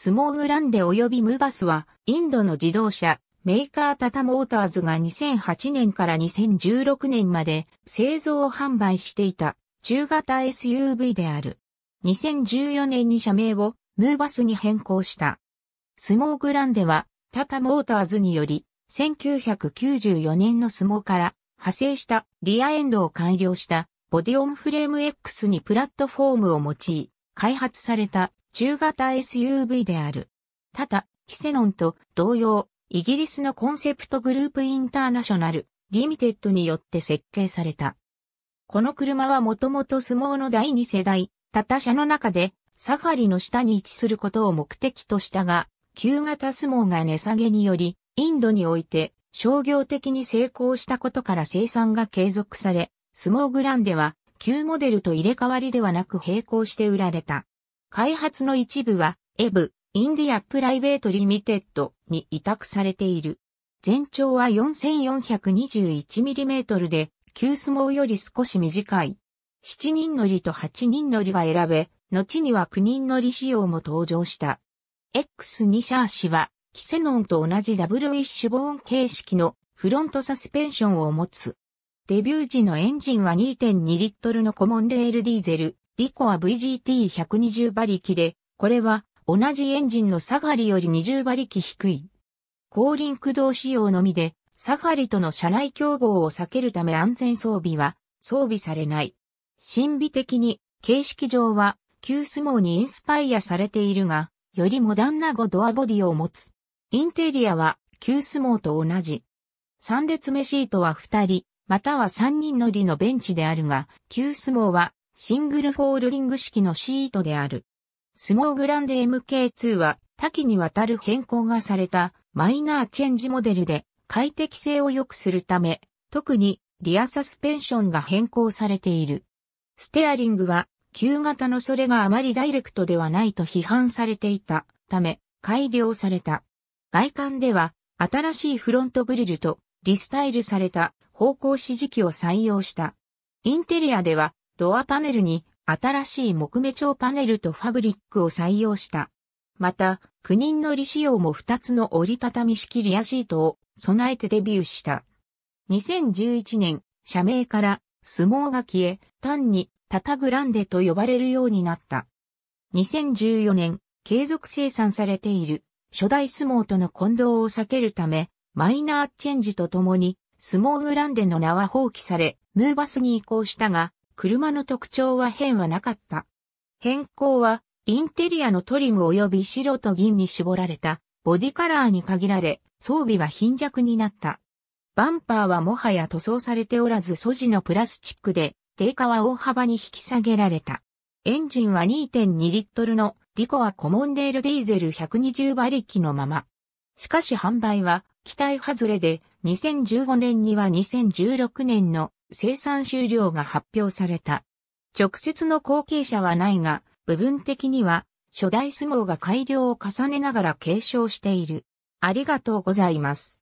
スモーグランデ及びムーバスは、インドの自動車、メーカータタモーターズが2008年から2016年まで製造販売していた中型 SUV である。2014年に社名をムーバスに変更した。スモーグランデはタタモーターズにより1994年のスモーから派生したリアエンドを改良したボディオンフレーム X にプラットフォームを用い開発された中型 SUV である。ただ、キセノンと同様、イギリスのコンセプトグループインターナショナル、リミテッドによって設計された。この車はもともと相撲の第二世代、タタ車の中で、サファリの下に位置することを目的としたが、旧型相撲が値下げにより、インドにおいて商業的に成功したことから生産が継続され、相撲グランでは旧モデルと入れ替わりではなく並行して売られた。開発の一部は、エブ、インディアプライベートリミテッドに委託されている。全長は 4421mm で、旧相撲より少し短い。7人乗りと8人乗りが選べ、後には9人乗り仕様も登場した。X2 シャーシは、キセノンと同じダブルイッシュボーン形式のフロントサスペンションを持つ。デビュー時のエンジンは2.2リットルのコモンレールディーゼルリコは VGT120 馬力で、これは同じエンジンのサファリより20馬力低い。後輪駆動仕様のみで、サファリとの車内競合を避けるため安全装備は装備されない。神秘的に、形式上は旧相撲にインスパイアされているが、よりモダンな5ドアボディを持つ。インテリアは旧相撲と同じ。3列目シートは2人、または3人乗りのベンチであるが、旧相撲はシングルフォールディング式のシートである。スモーグランデ MK2 は多岐にわたる変更がされたマイナーチェンジモデルで快適性を良くするため、特にリアサスペンションが変更されている。ステアリングは旧型のそれがあまりダイレクトではないと批判されていたため改良された。外観では新しいフロントグリルとリスタイルされた方向指示器を採用した。インテリアではドアパネルに新しい木目調パネルとファブリックを採用した。また、9人乗り仕様も2つの折りたたみ式リアシートを備えてデビューした。2011年、社名から相撲が消え、単にタタグランデと呼ばれるようになった。2014年、継続生産されている初代相撲との混同を避けるため、マイナーチェンジとともに、相撲グランデの名は放棄され、ムーバスに移行したが、車の特徴は変はなかった。変更は、インテリアのトリム及び白と銀に絞られた、ボディカラーに限られ、装備は貧弱になった。バンパーはもはや塗装されておらず素地のプラスチックで、定価は大幅に引き下げられた。エンジンは2.2リットルのディコアコモンデールディーゼル120馬力のまま。しかし販売は期待外れで2015年には2016年の生産終了が発表された。直接の後継者はないが、部分的には、初代相撲が改良を重ねながら継承している。ありがとうございます。